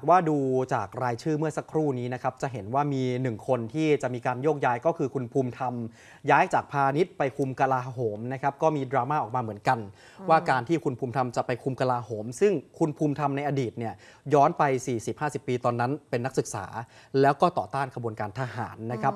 ากว่าดูจากรายชื่อเมื่อสักครู่นี้นะครับ จะเห็นว่ามีหนึ่งคนที่จะมีการโยกย้ายก็คือคุณภูมิธรรม ย้ายจากพาณิชย์ไปคุมกลาโหมนะครับก็มีดราม่าออกมาเหมือนกัน ว่าการที่คุณภูมิธรรมจะไปคุมกลาโหม ซึ่งคุณภูมิธรรมในอดีตเนี่ยย้อนไป 40-50 ปีตอนนั้นเป็นนักศึกษา แล้วก็ต่อต้านขบวนการทหารนะครับ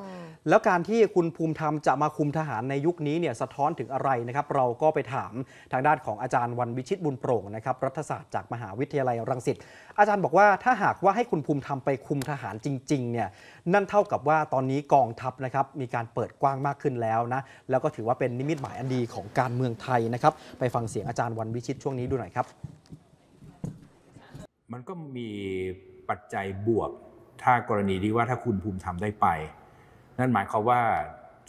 แล้วการที่คุณภูมิธรรมจะมาคุมทหารในยุคนี้เนี่ยสะท้อนถึงอะไรนะครับ เราก็ไปถามทางด้านของอาจารย์วันวิชิตบุญโปร่งนะครับ รัฐศาสตร์จากมหาวิทยาลัยรังสิต อาจารย์บอกว่าถ้าหากว่าให้คุณภูมิธรรมไปคุมทหารจริงๆเนี่ยนั่นเท่ากับว่าตอนนี้กองทัพนะครับมีการเปิดกว้างมากขึ้นแล้วนะแล้วก็ถือว่าเป็นนิมิตหมายอันดีของการเมืองไทยนะครับ ไปฟังเสียงอาจารย์วันวิชิตช่วงนี้ดูหน่อยครับ มันก็มีปัจจัยบวกถ้ากรณีที่ว่าถ้าคุณภูมิธรรมได้ไปนั่นหมายความว่า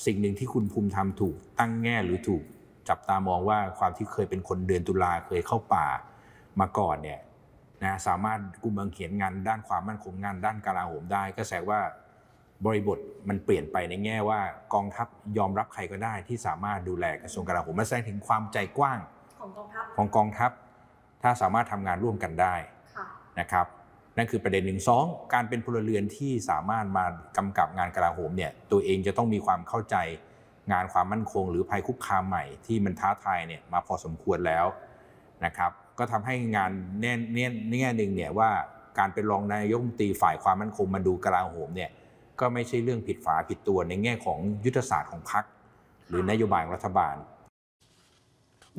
สิ่งหนึ่งที่คุณภูมิธรรมถูกตั้งแง่หรือถูกจับตามองว่าความที่เคยเป็นคนเดือนตุลาเคยเข้าป่ามาก่อนเนี่ยนะสามารถกุมบังเขียนงานด้านความมั่นคงงาน ด้านการาโหมได้ ก็แสดงว่าบริบทมันเปลี่ยนไปในแง่ว่ากองทัพยอมรับใครก็ได้ที่สามารถดูแลกระทรวงกลาโหมมาแสดงถึงความใจกว้าง ของกองทัพของกองทัพถ้าสามารถทำงานร่วมกันได้นะครับนั่นคือประเด็นหนึ่งสองการเป็นพลเรือนที่สามารถมากำกับงานกลาโหมเนี่ย ตัวเองจะต้องมีความเข้าใจงานความมั่นคงหรือภัยคุกคามใหม่ที่มันท้าทายเนี่ยมาพอสมควรแล้วนะครับ ก็ทำให้งานแน่แน่แง่หนึ่งเนี่ยว่า การเป็นรองนายกตีฝ่ายความมั่นคงมาดูกลาโหมเนี่ย ก็ไม่ใช่เรื่องผิดฝาผิดตัวในแง่ของยุทธศาสตร์ของพรรคหรือนโยบายรัฐบาล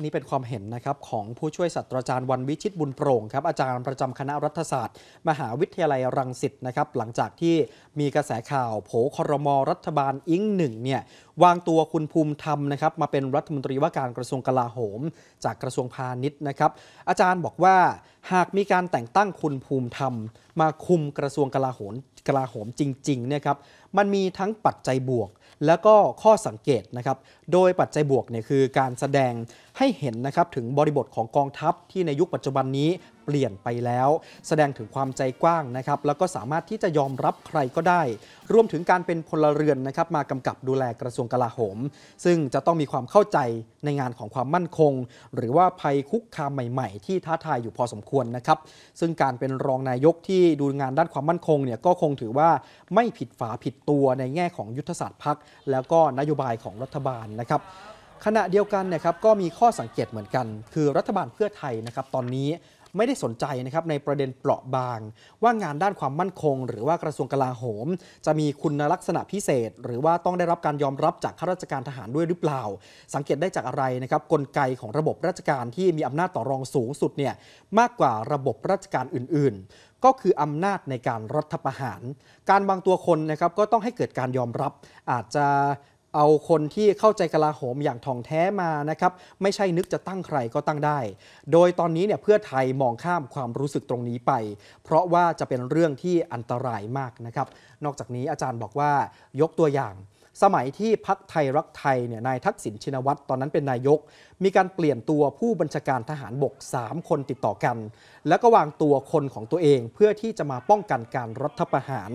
นี่เป็นความเห็นนะครับของผู้ช่วยศาสตราจารย์วันวิชิตบุญโปร่งครับอาจารย์ประจำคณะรัฐศาสตร์มหาวิทยาลัยรังสิตนะครับ หลังจากที่มีกระแสข่าวโผครมรัฐบาลอิงหนึ่งเนี่ยวางตัวคุณภูมิธรรมนะครับมาเป็นรัฐมนตรีว่าการกระทรวงกลาโหม จากกระทรวงพาณิชย์นะครับ อาจารย์บอกว่าหากมีการแต่งตั้งคุณภูมิธรรม มาคุมกระทรวงกลาโหมกลาโหมจริงๆเนี่ยครับมันมีทั้งปัจจัยบวก แล้วก็ข้อสังเกตนะครับ โดยปัจจัยบวกเนี่ยคือการแสดงให้เห็นนะครับถึงบริบทของกองทัพที่ในยุคปัจจุบันนี้เปลี่ยนไปแล้วแสดงถึงความใจกว้างนะครับแล้วก็สามารถที่จะยอมรับใครก็ได้ รวมถึงการเป็นพลเรือนนะครับ มากำกับดูแลกระทรวงกลาโหม ซึ่งจะต้องมีความเข้าใจในงานของความมั่นคง หรือว่าภัยคุกคามใหม่ ๆ ที่ท้าทายอยู่พอสมควรนะครับ ซึ่งการเป็นรองนายกที่ดูงานด้านความมั่นคงเนี่ยก็คงถือว่าไม่ผิดฝาผิดตัวในแง่ของยุทธศาสตร์พักแล้วก็นโยบายของรัฐบาลนะครับขณะเดียวกันนะครับก็มีข้อสังเกตเหมือนกัน คือรัฐบาลเพื่อไทยนะครับตอนนี้ไม่ได้สนใจนะครับในประเด็นเปราะบาง ว่างานด้านความมั่นคงหรือว่ากระทรวงกลาโหม จะมีคุณลักษณะพิเศษ หรือว่าต้องได้รับการยอมรับจากข้าราชการทหารด้วยหรือเปล่า สังเกตได้จากอะไรนะครับ กลไกของระบบราชการที่มีอำนาจต่อรองสูงสุดเนี่ยมากกว่าระบบราชการอื่นก็คืออำนาจในการรัฐประหาร การวางตัวคนนะครับก็ต้องให้เกิดการยอมรับอาจจะเอาคนที่เข้าใจกลาโหมอย่างท่องแท้มานะครับไม่ใช่นึกจะตั้งใครก็ตั้งได้ โดยตอนนี้เนี่ยเพื่อไทยมองข้ามความรู้สึกตรงนี้ไป เพราะว่าจะเป็นเรื่องที่อันตรายมากนะครับนอกจากนี้อาจารย์บอกว่ายกตัวอย่าง สมัยที่พักไทยรักไทยเนี่ยนายทักษิณชินวัตรตอนนั้นเป็นนายก มีการเปลี่ยนตัวผู้บัญชาการทหารบก 3 คนติดต่อกัน แล้วก็วางตัวคนของตัวเองเพื่อที่จะมาป้องกันการรัฐประหาร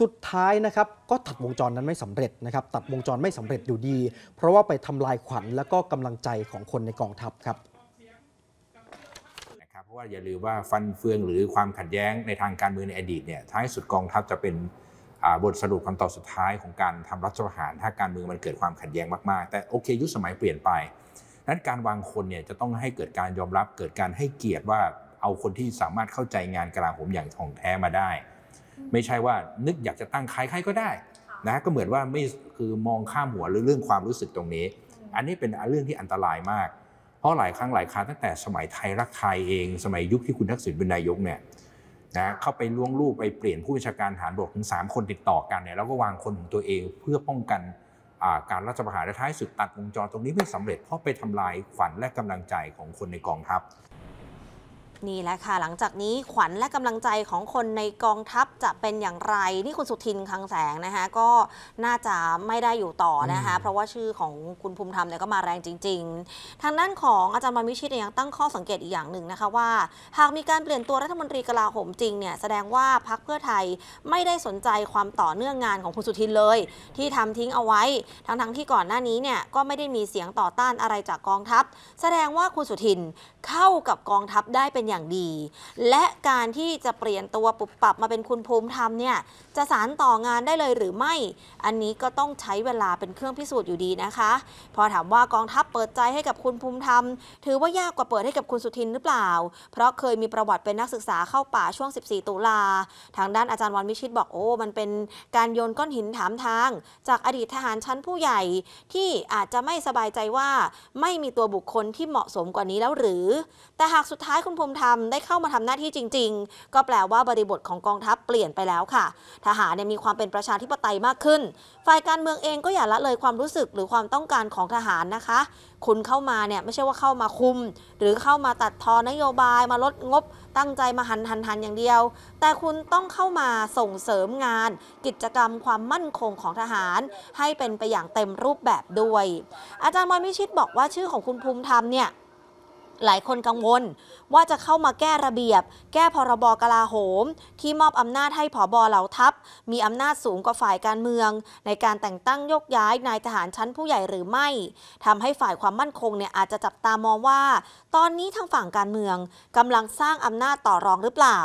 สุดท้ายนะครับ ก็ตัดวงจรนั้นไม่สำเร็จนะครับตัดวงจรไม่สำเร็จอยู่ดี เพราะว่าไปทำลายขวัญ และก็กำลังใจของคนในกองทัพครับนะครับเพราะว่าอย่าลืมว่าฟันเฟืองหรือความขัดแย้งในทางการเมืองในอดีตเนี่ยท้ายสุดกองทัพจะเป็นบทสรุปคำตอบสุดท้ายของการทำรัฐประหาร ถ้าการเมืองมันเกิดความขัดแย้งมากๆแต่โอเค ยุคสมัยเปลี่ยนไปนั้นการวางคนเนี่ยจะต้องให้เกิดการยอมรับเกิดการให้เกียรติว่าเอาคนที่สามารถเข้าใจงานกลาโหมอย่างท่องแท้มาได้ไม่ใช่ว่า นึกอยากจะตั้งใครใครก็ได้นะก็เหมือนว่าไม่คือมองข้ามหัวหรือเรื่องความรู้สึกตรงนี้ อันนี้เป็นเรื่องที่อันตรายมาก เพราะหลายครั้งหลายคราตั้งแต่สมัยไทยรักไทยเอง สมัยยุคที่คุณทักษิณเป็นนายกเนี่ยนะเข้าไปล้วงลูกไปเปลี่ยนผู้บัญชาการทหารบกถึงมคนติดต่อกันเนี่ยแล้วก็วางคนของตัวเอง เพื่อป้องกันการรัฐประหารและท้ายสุดตัดวงจรตรงนี้ไม่สำเร็จเพราะไปทำลายขวัญและกำลังใจของคนในกองทัพนี่แหละ ค่ะ หลังจากนี้ขวัญและกำลังใจของคนในกองทัพจะเป็นอย่างไร นี่คุณสุทินคังแสงนะคะก็น่าจะไม่ได้อยู่ต่อนะคะเพราะว่าชื่อของคุณภูมิธรรมเนี่ยก็มาแรงจริง ๆ ทางด้านของอาจารย์มามวิชิตยังตั้งข้อสังเกตอีกอย่างหนึ่งนะคะว่า หากมีการเปลี่ยนตัวรัฐมนตรีกลาโหมจริงเนี่ยแสดงว่าพรรคเพื่อไทยไม่ได้สนใจความต่อเนื่องงานของคุณสุทินเลย ที่ทำทิ้งเอาไว้ทั้งๆทที่ก่อนหน้านี้เนี่ยก็ไม่ได้มีเสียงต่อต้านอะไรจากกองทัพ แสดงว่าคุณสุทินเข้ากับกองทัพได้เป็นนอย่างดี และการที่จะเปลี่ยนตัวปรับปรับมาเป็นคุณภูมิธรรมเนี่ยจะสารต่องานได้เลยหรือไม่อันนี้ก็ต้องใช้เวลาเป็นเครื่องพิสูจน์อยู่ดีนะคะพอถามว่ากองทัพเปิดใจให้กับคุณภูมิธรรมถือว่ายากกว่าเปิดให้กับคุณสุทินหรือเปล่า เพราะเคยมีประวัติเป็นนักศึกษาเข้าป่าช่วง 14 ตุลาทางด้านอาจารย์วันวิชิตบอกโอ้ มันเป็นการโยนก้อนหินถามทาง จากอดีตทหารชั้นผู้ใหญ่ที่อาจจะไม่สบายใจว่าไม่มีตัวบุคคลที่เหมาะสมกว่านี้แล้วหรือ แต่หากสุดท้ายคุณภูมิทำได้เข้ามาทำหน้าที่จริง ๆ ก็แปลว่าบริบทของกองทัพเปลี่ยนไปแล้วค่ะ ทหารเนี่ยมีความเป็นประชาธิปไตยมากขึ้น ฝ่ายการเมืองเองก็อย่าละเลยความรู้สึกหรือความต้องการของทหารนะคะ คุณเข้ามาเนี่ย ไม่ใช่ว่าเข้ามาคุม หรือเข้ามาตัดทอนนโยบายมาลดงบ ตั้งใจมาหันหันหันอย่างเดียว แต่คุณต้องเข้ามาส่งเสริมงาน กิจกรรมความมั่นคงของทหาร ให้เป็นไปอย่างเต็มรูปแบบด้วย อาจารย์มอยมิชิตบอกว่าชื่อของคุณภูมิธรรมเนี่ยหลายคนกังวลว่าจะเข้ามาแก้ระเบียบ แก้พรบกลาโหม ที่มอบอำนาจให้ผอบอเหล่าทัพมีอำนาจสูงกว่าฝ่ายการเมือง ในการแต่งตั้งยกย้ายนายทหารชั้นผู้ใหญ่หรือไม่ทำให้ฝ่ายความมั่นคงเนี่ยอาจจะจับตามองว่า ตอนนี้ทางฝั่งการเมืองกำลังสร้างอำนาจต่อรองหรือเปล่า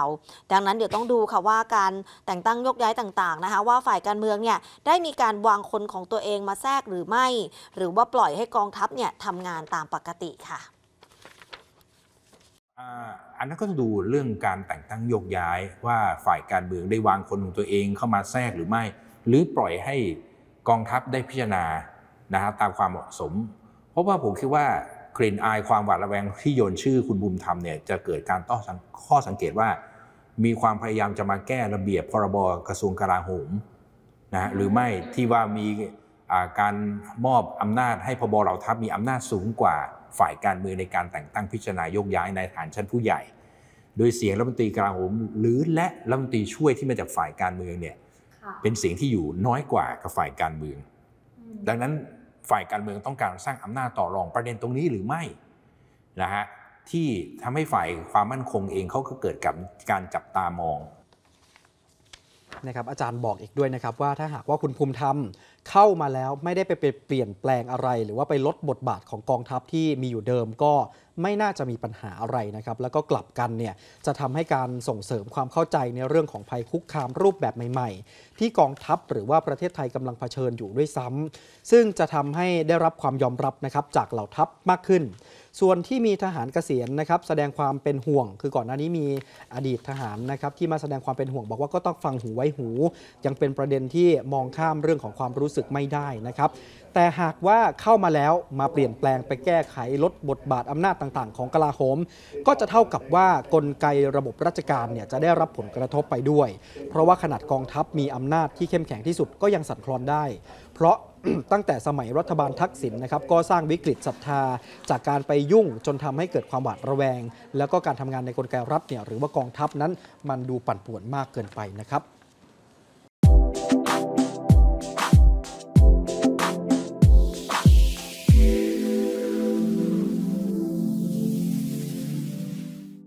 ดังนั้นเดี๋ยวต้องดูค่ะว่า การแต่งตั้งยกย้ายต่างๆนะคะ ว่าฝ่ายการเมืองเนี่ยได้มีการวางคนของตัวเองมาแทรกหรือไม่ หรือว่าปล่อยให้กองทัพเนี่ยทำงานตามปกติค่ะอันนั้นก็จะดูเรื่องการแต่งตั้งโยกย้ายว่าฝ่ายการเมืองได้วางคนของตัวเองเข้ามาแทรกหรือไม่ หรือปล่อยให้กองทัพได้พิจารณานะครับตามความเหมาะสม เพราะว่าผมคิดว่ากลินอายความหวาดระแวงที่โยนชื่อคุณบุญธรรมเนี่ยจะเกิดการต้อข้อสังเกตว่า มีความพยายามจะมาแก้ระเบียบพรบกระทรวงกลาโหมนะหรือไม่ที่ว่ามีการมอบอำนาจให้พบเหล่าทัพมีอำนาจสูงกว่าฝ่ายการเมืองในการแต่งตั้งพิจารณายกย้ายในฐานชั้นผู้ใหญ่โดยเสียงรัฐมนตรีกลาโหมหรือและรัฐมนตรีช่วยที่มาจากฝ่ายการเมืองเนี่ยเป็นเสียงที่อยู่น้อยกว่ากับฝ่ายการเมือง ดังนั้นฝ่ายการเมืองต้องการสร้างอำนาจต่อรองประเด็นตรงนี้หรือไม่นะฮะที่ทำให้ฝ่ายความมั่นคงเองเขาก็เกิดกับการจับตามองนะครับอาจารย์บอกอีกด้วยนะครับว่าถ้าหากว่าคุณภูมิธรรมเข้ามาแล้วไม่ได้ไปเปลี่ยนแปลงอะไรหรือว่าไปลดบทบาทของกองทัพที่มีอยู่เดิมก็ไม่น่าจะมีปัญหาอะไรนะครับแล้วก็กลับกันเนี่ยจะทำให้การส่งเสริมความเข้าใจในเรื่องของภัยคุกคามรูปแบบใหม่ๆที่กองทัพหรือว่าประเทศไทยกำลังเผชิญอยู่ด้วยซ้ำ ซึ่งจะทำให้ได้รับความยอมรับนะครับจากเหล่าทัพมากขึ้นส่วนที่มีทหารเกษียณนะครับแสดงความเป็นห่วง คือก่อนหน้านี้มีอดีตทหารนะครับที่มาแสดงความเป็นห่วงบอกว่าก็ต้องฟังหูไว้หู ยังเป็นประเด็นที่มองข้ามเรื่องของความรู้สึกไม่ได้นะครับแต่หากว่าเข้ามาแล้วมาเปลี่ยนแปลงไปแก้ไขลดบทบาทอำนาจต่าง ๆ ของกลาโหมก็จะเท่ากับว่ากลไกระบบราชการเนี่ยจะได้รับผลกระทบไปด้วย เพราะว่าขนาดกองทัพมีอำนาจที่เข้มแข็งที่สุด ก็ยังสั่นคลอนได้ เพราะตั้งแต่สมัยรัฐบาลทักษิณนะครับก็สร้างวิกฤตศรัทธาจากการไปยุ่งจนทำให้เกิดความหวาดระแวงแล้วก็การทำงานในกลไกรัฐเนี่ยหรือว่ากองทัพนั้นมันดูปั่นป่วนมากเกินไปนะครับ